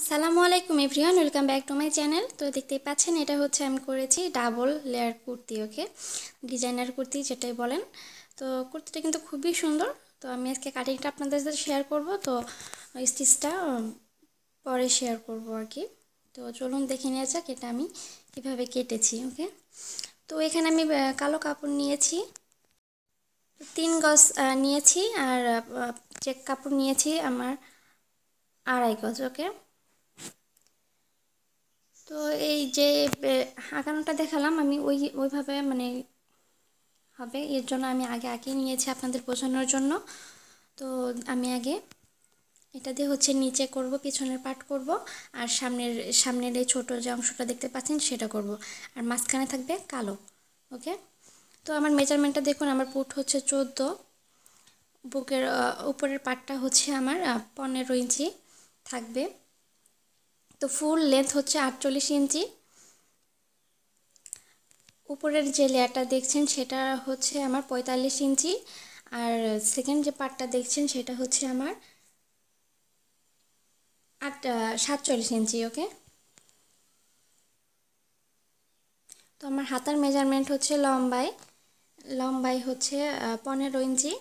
আসসালামু আলাইকুম everyone welcome back to my channel তো দেখতেই পাচ্ছেন এটা হচ্ছে আমি করেছি double layer kurti okay designer kurti যেটাই বলেন তো কুর্তিটা কিন্তু খুবই সুন্দর তো আমি আজকে কাটিংটা আপনাদের সাথে শেয়ার করব তো স্টিচটা পরে শেয়ার করব আর কি তো চলুন দেখে নিয়ে যাক এটা আমি কীভাবে কেটেছি ওকে তো এখানে আমি কালো কাপড় নিয়েছি তিন গজ নিয়েছি আর চেক কাপড় নিয়েছি আমার আড়াই গজ ওকে তো এই যে আঁকানোটা দেখালাম আমি ওই ওইভাবে মানে হবে এর জন্য আমি আগে আঁকিয়ে নিয়েছি আপনাদের বোঝানোর জন্য তো আমি আগে এটা দিয়ে হচ্ছে নিচে করব পিছনের পার্ট করব আর সামনের সামনের এই ছোটো যে অংশটা দেখতে পাচ্ছেন সেটা করব আর মাঝখানে থাকবে কালো ওকে তো আমার মেজারমেন্টটা দেখুন আমার পুট হচ্ছে চোদ্দো বুকের উপরের পার্টটা হচ্ছে আমার পনেরো ইঞ্চি থাকবে তো ফুল লেন্থ হচ্ছে আটচল্লিশ ইঞ্চি উপরের যে লেয়ারটা দেখছেন সেটা হচ্ছে আমার পঁয়তাল্লিশ ইঞ্চি আর সেকেন্ড যে পার্টটা দেখছেন সেটা হচ্ছে আমার আট সাতচল্লিশ ইঞ্চি ওকে তো আমার হাতার মেজারমেন্ট হচ্ছে লম্বাই লম্বাই হচ্ছে পনেরো ইঞ্চি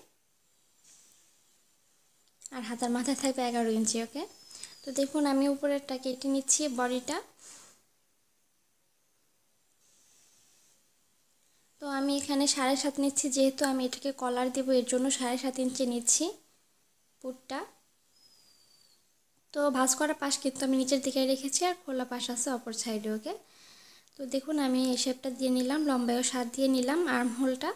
আর হাতার মাথায় থাকবে এগারো ইঞ্চি ওকে তো দেখুন আমি উপরেরটা কেটে নিচ্ছি বডিটা তো আমি এখানে সাড়ে সাত নিচ্ছি যেহেতু আমি এটাকে কলার দেবো এর জন্য সাড়ে সাত ইঞ্চি নিচ্ছি পুটটা তো ভাঁজ করা পাশ কিন্তু আমি নিচের দিকে রেখেছি আর খোলা পাশ আছে অপর সাইডে ওকে তো দেখুন আমি এই শেপটা দিয়ে নিলাম লম্বায়ও সাত দিয়ে নিলাম আর্ম হোলটা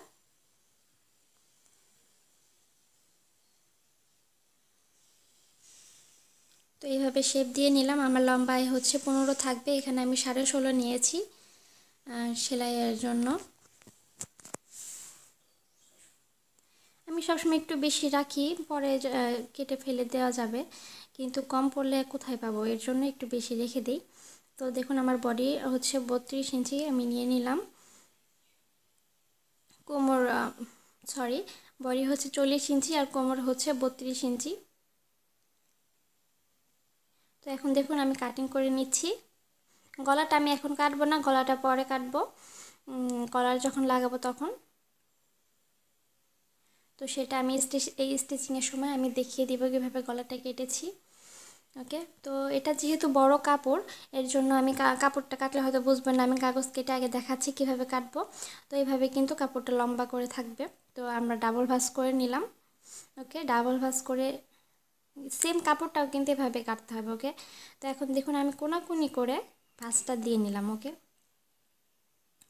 এইভাবে শেপ দিয়ে নিলাম আমার লম্বায় হচ্ছে পনেরো থাকবে এখানে আমি সাড়ে ষোলো নিয়েছি সেলাইয়ের জন্য আমি সবসময় একটু বেশি রাখি পরে কেটে ফেলে দেওয়া যাবে কিন্তু কম পড়লে কোথায় পাবো এর জন্য একটু বেশি রেখে দিই তো দেখুন আমার বডি হচ্ছে বত্রিশ ইঞ্চি আমি নিয়ে নিলাম কোমর সরি বডি হচ্ছে চল্লিশ ইঞ্চি আর কোমর হচ্ছে বত্রিশ ইঞ্চি তো এখন দেখুন আমি কাটিং করে নিচ্ছি গলাটা আমি এখন কাটবো না গলাটা পরে কাটবো গলার যখন লাগাবো তখন তো সেটা আমি এই স্টিচিংয়ের সময় আমি দেখিয়ে দিব কীভাবে গলাটা কেটেছি ওকে তো এটা যেহেতু বড় কাপড় এর জন্য আমি কাপড়টা কাটলে হয়তো বুঝবেন না আমি কাগজ কেটে আগে দেখাচ্ছি কিভাবে কাটবো তো এইভাবে কিন্তু কাপড়টা লম্বা করে থাকবে তো আমরা ডাবল ভাস করে নিলাম ওকে ডাবল ভাস করে সেম কাপড়টাও কিন্তু এভাবে কাটতে হবে ওকে তো এখন দেখুন আমি কোনাকুনি করে ভাঁজটা দিয়ে নিলাম ওকে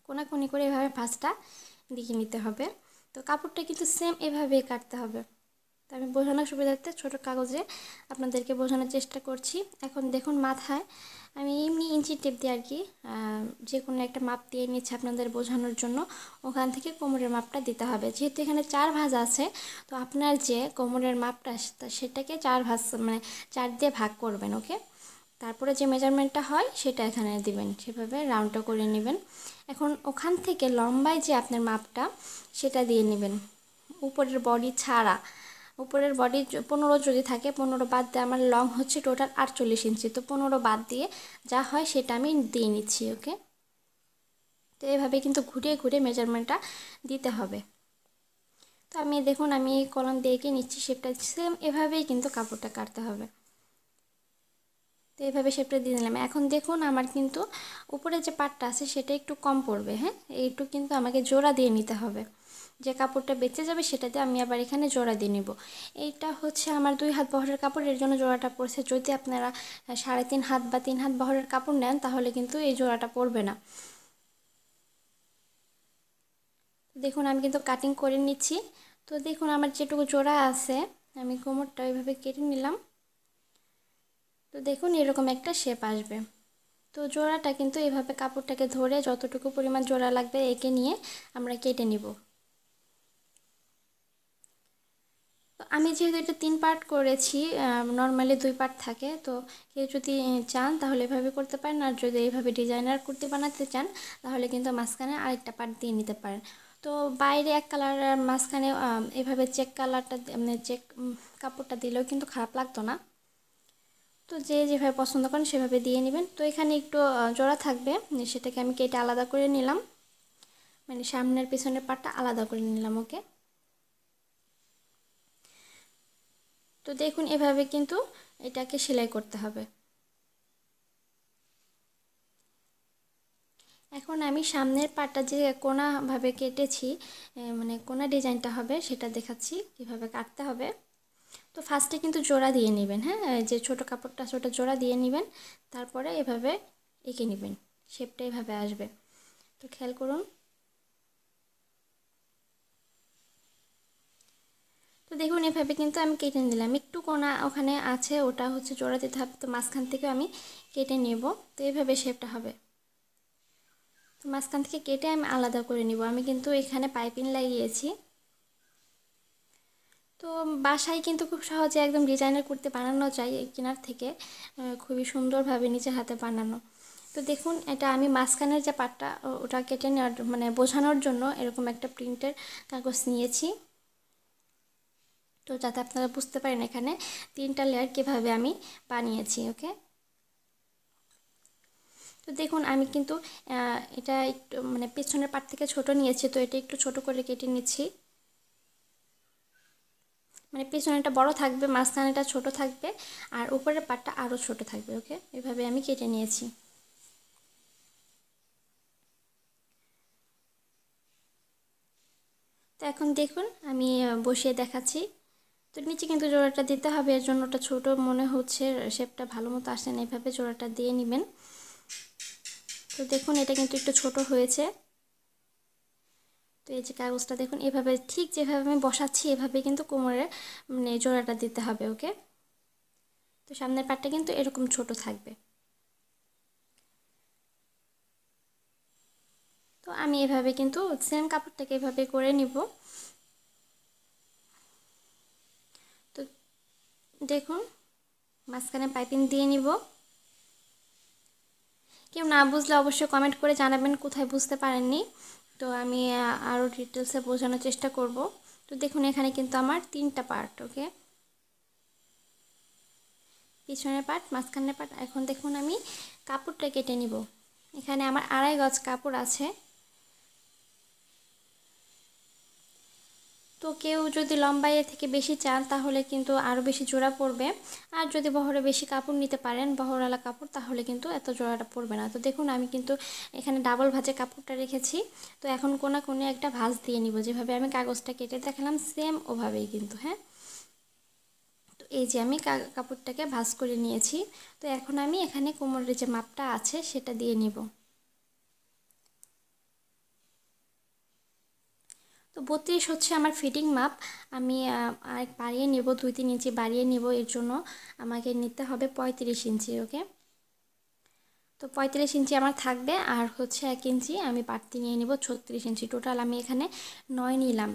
কোনাকুনি করে এভাবে ভাঁজটা দিয়ে নিতে হবে তো কাপড়টা কিন্তু সেম এভাবে কাটতে হবে তো আমি বোঝানোর সুবিধার্থে ছোট কাগজে আপনাদেরকে বোঝানোর চেষ্টা করছি এখন দেখুন মাথায় আমি এমনি ইঞ্চি টেপ দিয়ে আর কি যে কোনো একটা মাপ দিয়ে নিচ্ছে আপনাদের বোঝানোর জন্য ওখান থেকে কোমরের মাপটা দিতে হবে যেহেতু এখানে চার ভাঁজ আছে তো আপনার যে কোমরের মাপটা সেটাকে চার ভাঁজ মানে চার দিয়ে ভাগ করবেন ওকে তারপরে যে মেজারমেন্টটা হয় সেটা এখানে দিবেন সেভাবে রাউন্ডটা করে নেবেন এখন ওখান থেকে লম্বায় যে আপনার মাপটা সেটা দিয়ে নেবেন উপরের বডি ছাড়া উপরের বডি পনেরো যদি থাকে পনেরো বাদ দিয়ে আমার লং হচ্ছে টোটাল আটচল্লিশ ইঞ্চি তো পনেরো বাদ দিয়ে যা হয় সেটা আমি দিয়ে নিচ্ছি ওকে তো এভাবে কিন্তু ঘুরে ঘুরে মেজারমেন্টটা দিতে হবে তো আমি দেখুন আমি কলম দিয়ে এঁকে নিচ্ছি শেপটা সেম এভাবেই কিন্তু কাপড়টা কাটতে হবে তো এভাবে শেপটা দিয়ে নিলাম এখন দেখুন আমার কিন্তু উপরে যে পাটটা আছে সেটা একটু কম পড়বে হ্যাঁ একটু কিন্তু আমাকে জোড়া দিয়ে নিতে হবে যে কাপড়টা বেঁচে যাবে সেটাতে আমি আবার এখানে জোড়া দিয়ে নেব এইটা হচ্ছে আমার দুই হাত বহরের কাপড় এর জন্য জোড়াটা পড়ছে যদি আপনারা সাড়ে তিন হাত বা তিন হাত বহরের কাপড় নেন তাহলে কিন্তু এই জোড়াটা পড়বে না দেখুন আমি কিন্তু কাটিং করে নিচ্ছি তো দেখুন আমার যেটুকু জোড়া আছে আমি কোমরটা ওইভাবে কেটে নিলাম তো দেখুন এরকম একটা শেপ আসবে তো জোড়াটা কিন্তু এভাবে কাপড়টাকে ধরে যতটুকু পরিমাণ জোড়া লাগবে এঁকে নিয়ে আমরা কেটে নিব তো আমি যেহেতু এটা তিন পার্ট করেছি নর্মালি দুই পার্ট থাকে তো কেউ যদি চান তাহলে এভাবে করতে পারেন আর যদি এইভাবে ডিজাইনার কুর্তি বানাতে চান তাহলে কিন্তু মাঝখানে আরেকটা পার্ট দিয়ে নিতে পারেন তো বাইরে এক কালার মাঝখানে এভাবে চেক কালারটা মানে চেক কাপড়টা দিলেও কিন্তু খারাপ লাগতো না তো যে যেভাবে পছন্দ করেন সেভাবে দিয়ে নেবেন তো এখানে একটু জোড়া থাকবে মানে সেটাকে আমি কেটে আলাদা করে নিলাম মানে সামনের পিছনের পার্টটা আলাদা করে নিলাম ওকে তো দেখুন এভাবে কিন্তু এটাকে সেলাই করতে হবে এখন আমি সামনের পাটটা যে কোনাভাবে কেটেছি মানে কোনা ডিজাইনটা হবে সেটা দেখাচ্ছি কিভাবে কাটতে হবে তো ফার্স্টে কিন্তু জোড়া দিয়ে নেবেন হ্যাঁ যে ছোট কাপড়টা ছোটো জোড়া দিয়ে নেবেন তারপরে এভাবে এঁকে নেবেন শেপটা এভাবে আসবে তো খেয়াল করুন তো দেখুন এভাবে কিন্তু আমি কেটে নিলাম একটু কোনা ওখানে আছে ওটা হচ্ছে জোড়া দিতে হবে তো মাঝখান থেকে আমি কেটে নেব তো এভাবে শেপটা হবে তো মাঝখান থেকে কেটে আমি আলাদা করে নিব আমি কিন্তু এখানে পাইপিং লাগিয়েছি তো বাসায় কিন্তু খুব সহজে একদম ডিজাইনের করতে বানানো যায় কেনার থেকে খুবই সুন্দরভাবে নিজের হাতে বানানো তো দেখুন এটা আমি মাঝখানের যে পাটটা ওটা কেটে নেওয়ার মানে বোঝানোর জন্য এরকম একটা প্রিন্টের কাগজ নিয়েছি তো যাতে আপনারা বুঝতে পারেন এখানে তিনটা লেয়ার কীভাবে আমি বানিয়েছি ওকে তো দেখুন আমি কিন্তু এটা একটু মানে পেছনের পাট থেকে ছোট নিয়েছি তো এটা একটু ছোট করে কেটে নিচ্ছি মানে পেছনেটা বড় থাকবে মাঝখানেটা ছোট থাকবে আর উপরের পাটটা আরও ছোট থাকবে ওকে এভাবে আমি কেটে নিয়েছি তো এখন দেখুন আমি বসিয়ে দেখাচ্ছি তো নিচে কিন্তু জোড়াটা দিতে হবে এর জন্য ওটা ছোটো মনে হচ্ছে শেপটা ভালো মতো আসে না এভাবে জোড়াটা দিয়ে নেবেন তো দেখুন এটা কিন্তু একটু ছোট হয়েছে তো এই যে কাগজটা দেখুন এভাবে ঠিক যেভাবে আমি বসাচ্ছি এভাবে কিন্তু কোমরে মানে জোড়াটা দিতে হবে ওকে তো সামনের পাটটা কিন্তু এরকম ছোট থাকবে তো আমি এভাবে কিন্তু সেম কাপড়টাকে এভাবে করে নিব দেখুন মাঝখানে পাইপিং দিয়ে নিব কেউ না বুঝলে অবশ্যই কমেন্ট করে জানাবেন কোথায় বুঝতে পারেননি তো আমি আরও ডিটেলসে বোঝানোর চেষ্টা করব তো দেখুন এখানে কিন্তু আমার তিনটা পার্ট ওকে পিছনের পার্ট মাঝখানের পার্ট এখন দেখুন আমি কাপড়টা কেটে নিব এখানে আমার আড়াই গজ কাপড় আছে তো কেউ যদি লম্বা এর থেকে বেশি চান তাহলে কিন্তু আরও বেশি জোড়া পড়বে আর যদি বহরে বেশি কাপড় নিতে পারেন বহরওয়ালা কাপড় তাহলে কিন্তু এত জোড়াটা পড়বে না তো দেখুন আমি কিন্তু এখানে ডাবল ভাজে কাপড়টা রেখেছি তো এখন কোনা কোনে একটা ভাঁজ দিয়ে নিব যেভাবে আমি কাগজটা কেটে দেখালাম সেম ওভাবেই কিন্তু হ্যাঁ তো এই যে আমি কাপড়টাকে ভাঁজ করে নিয়েছি তো এখন আমি এখানে কোমরের যে মাপটা আছে সেটা দিয়ে নিব তো বত্রিশ হচ্ছে আমার ফিটিং মাপ আমি আর বাড়িয়ে নেব দুই তিন ইঞ্চি বাড়িয়ে নেব এর জন্য আমাকে নিতে হবে পঁয়ত্রিশ ইঞ্চি ওকে তো পঁয়ত্রিশ ইঞ্চি আমার থাকবে আর হচ্ছে এক ইঞ্চি আমি বাড়তি নিয়ে নিব ছত্রিশ ইঞ্চি টোটাল আমি এখানে নয় নিলাম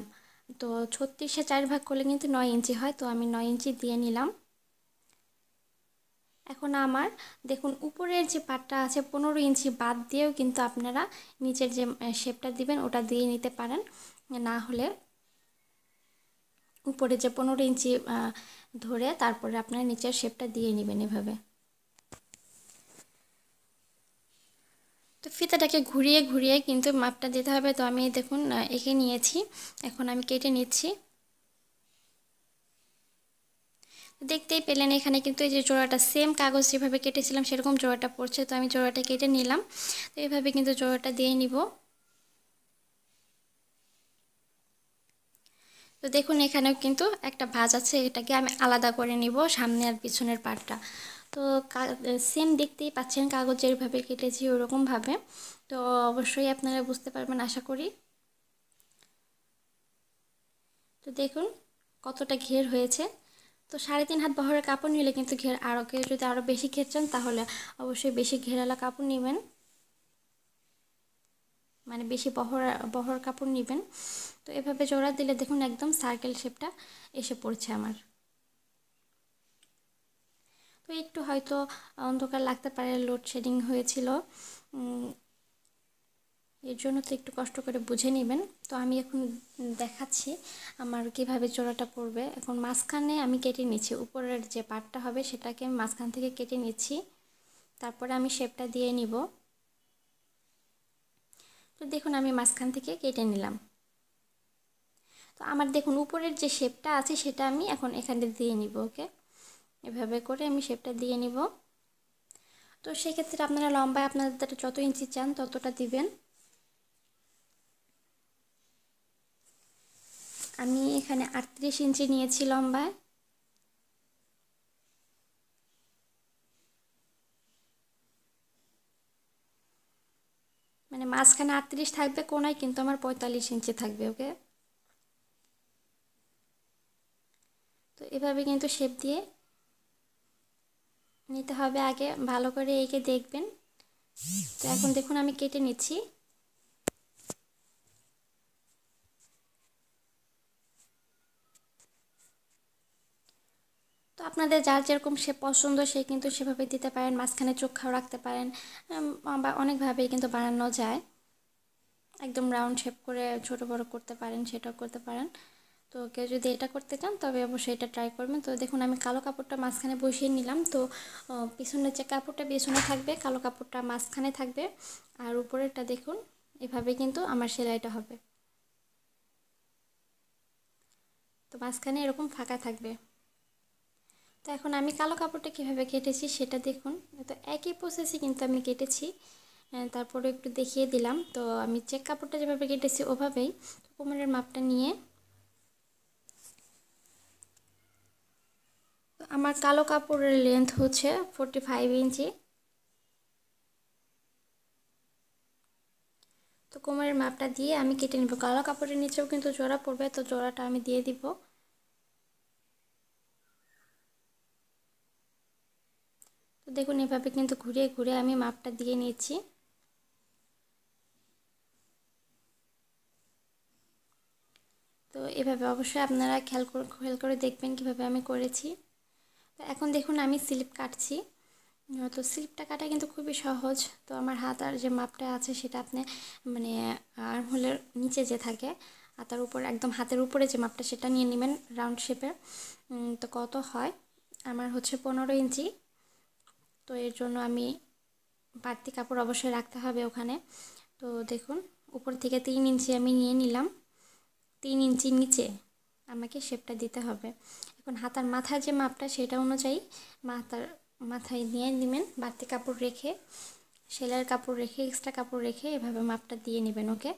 তো ছত্রিশে চার ভাগ করলে কিন্তু নয় ইঞ্চি হয় তো আমি নয় ইঞ্চি দিয়ে নিলাম এখন আমার দেখুন উপরের যে পাটটা আছে পনেরো ইঞ্চি বাদ দিয়েও কিন্তু আপনারা নিচের যে শেপটা দিবেন ওটা দিয়ে নিতে পারেন না হলে উপরে যে পনেরো ইঞ্চি ধরে তারপরে আপনারা নিচের শেপটা দিয়ে নেবেন এভাবে তো ফিতাটাকে ঘুরিয়ে ঘুরিয়ে কিন্তু মাপটা দিতে হবে তো আমি দেখুন এঁকে নিয়েছি এখন আমি কেটে নিচ্ছি দেখতেই পেলেন এখানে কিন্তু এই যে জোড়াটা সেম কাগজ যেভাবে কেটেছিলাম সেরকম জোড়াটা পড়ছে তো আমি জোড়াটা কেটে নিলাম তো এইভাবে কিন্তু জোড়াটা দিয়ে নিব তো দেখুন এখানেও কিন্তু একটা ভাজ আছে এটাকে আমি আলাদা করে নিব সামনে আর পিছনের পাটটা তো সেম দেখতেই পাচ্ছেন কাগজ যেভাবে কেটেছি ওরকমভাবে তো অবশ্যই আপনারা বুঝতে পারবেন আশা করি তো দেখুন কতটা ঘের হয়েছে তো সাড়ে তিন হাত বহরের কাপড় নিলে কিন্তু ঘের আরও কেউ যদি আরও বেশি ঘের চান তাহলে অবশ্যই বেশি ঘেরালা কাপড় নেবেন মানে বেশি বহর বহর কাপড় নেবেন তো এভাবে জোড়া দিলে দেখুন একদম সার্কেল শেপটা এসে পড়ছে আমার তো একটু হয়তো অন্ধকার লাগতে পারে লোডশেডিং হয়েছিল এর জন্য তো একটু কষ্ট করে বুঝে নেবেন তো আমি এখন দেখাচ্ছি আমার কিভাবে চোরাটা পড়বে এখন মাঝখানে আমি কেটে নিচ্ছি উপরের যে পাটটা হবে সেটাকে আমি মাঝখান থেকে কেটে নিচ্ছি তারপরে আমি শেপটা দিয়ে নিব তো দেখুন আমি মাঝখান থেকে কেটে নিলাম তো আমার দেখুন উপরের যে শেপটা আছে সেটা আমি এখন এখানে দিয়ে নিব ওকে এভাবে করে আমি শেপটা দিয়ে নিব তো সেক্ষেত্রে আপনারা লম্বায় আপনাদের যত ইঞ্চি চান ততটা দিবেন আমি এখানে আটত্রিশ ইঞ্চি নিয়েছি লম্বায় মানে মাঝখানে আটত্রিশ থাকবে কোনায় কিন্তু আমার পঁয়তাল্লিশ ইঞ্চি থাকবে ওকে তো এভাবে কিন্তু শেপ দিয়ে নিতে হবে আগে ভালো করে এইকে দেখবেন তো এখন দেখুন আমি কেটে নিচ্ছি আপনাদের যার যেরকম সে পছন্দ সে কিন্তু সেভাবে দিতে পারেন মাঝখানে চোখাও রাখতে পারেন বা অনেকভাবেই কিন্তু বানানো যায় একদম রাউন্ড শেপ করে ছোট বড় করতে পারেন সেটাও করতে পারেন তো কেউ যদি এটা করতে চান তবে অবশ্যই এটা ট্রাই করবেন তো দেখুন আমি কালো কাপড়টা মাঝখানে বসিয়ে নিলাম তো পিছনের যে কাপড়টা পিছনে থাকবে কালো কাপড়টা মাঝখানে থাকবে আর উপরেরটা দেখুন এভাবে কিন্তু আমার সেলাইটা হবে তো মাঝখানে এরকম ফাঁকা থাকবে তো এখন আমি কালো কাপড়টা কিভাবে কেটেছি সেটা দেখুন তো একই প্রসেসে কিন্তু আমি কেটেছি তারপরে একটু দেখিয়ে দিলাম তো আমি চেক কাপড়টা যেভাবে কেটেছি ওভাবেই কোমরের মাপটা নিয়ে আমার কালো কাপড়ের লেন্থ হচ্ছে ফোরটি ফাইভ ইঞ্চি তো কোমরের মাপটা দিয়ে আমি কেটে নেব কালো কাপড়ের নিচেও কিন্তু জোড়া পড়বে তো জোড়াটা আমি দিয়ে দিব তো দেখুন এভাবে কিন্তু ঘুরে ঘুরে আমি মাপটা দিয়ে নিয়েছি তো এভাবে অবশ্যই আপনারা খেয়াল করে খেয়াল করে দেখবেন কিভাবে আমি করেছি তো এখন দেখুন আমি স্লিপ কাটছি তো স্লিপটা কাটা কিন্তু খুবই সহজ তো আমার হাত আর যে মাপটা আছে সেটা আপনি মানে আর্মহোলের নিচে যে থাকে আর তার উপর একদম হাতের উপরে যে মাপটা সেটা নিয়ে নেবেন রাউন্ড শেপের তো কত হয় আমার হচ্ছে পনেরো ইঞ্চি তো এর জন্য আমি বাড়তি কাপড় অবশ্যই রাখতে হবে ওখানে তো দেখুন উপর থেকে তিন ইঞ্চি আমি নিয়ে নিলাম তিন ইঞ্চি নিচে আমাকে শেপটা দিতে হবে এখন হাতার মাথার যে মাপটা সেটা অনুযায়ী মাথার মাথায় নিয়ে নেবেন বাড়তি কাপড় রেখে সেলাইয়ের কাপড় রেখে এক্সট্রা কাপড় রেখে এভাবে মাপটা দিয়ে নেবেন ওকে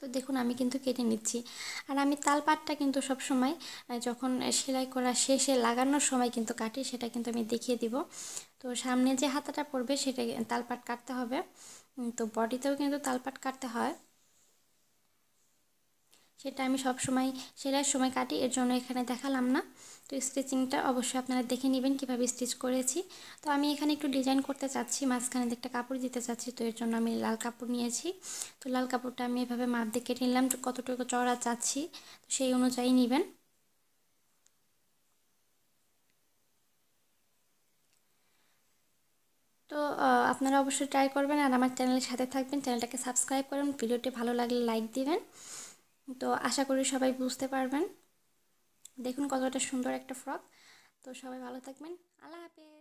তো দেখুন আমি কিন্তু কেটে নিচ্ছি আর আমি তালপাটটা কিন্তু সব সময় যখন সেলাই করা শেষে লাগানোর সময় কিন্তু কাটি সেটা কিন্তু আমি দেখিয়ে দিব তো সামনে যে হাতাটা পড়বে সেটা তালপাট কাটতে হবে তো বডিতেও কিন্তু তালপাট কাটতে হয় সেটা আমি সব সময় সেলাইয়ের সময় কাটি এর জন্য এখানে দেখালাম না তো স্টিচিংটা অবশ্যই আপনারা দেখে নেবেন কিভাবে স্টিচ করেছি তো আমি এখানে একটু ডিজাইন করতে চাচ্ছি মাঝখানে একটা কাপড় দিতে চাচ্ছি তো এর জন্য আমি লাল কাপড় নিয়েছি তো লাল কাপড়টা আমি এভাবে মাপ দেখে কেটে নিলাম কতটুকু চড়া চাচ্ছি তো সেই অনুযায়ী নেবেন তো আপনারা অবশ্যই ট্রাই করবেন আর আমার চ্যানেলের সাথে থাকবেন চ্যানেলটাকে সাবস্ক্রাইব করুন ভিডিওটি ভালো লাগলে লাইক দিবেন তো আশা করি সবাই বুঝতে পারবেন দেখুন কতটা সুন্দর একটা ফ্রক তো সবাই ভালো থাকবেন আল্লাহ হাফেজ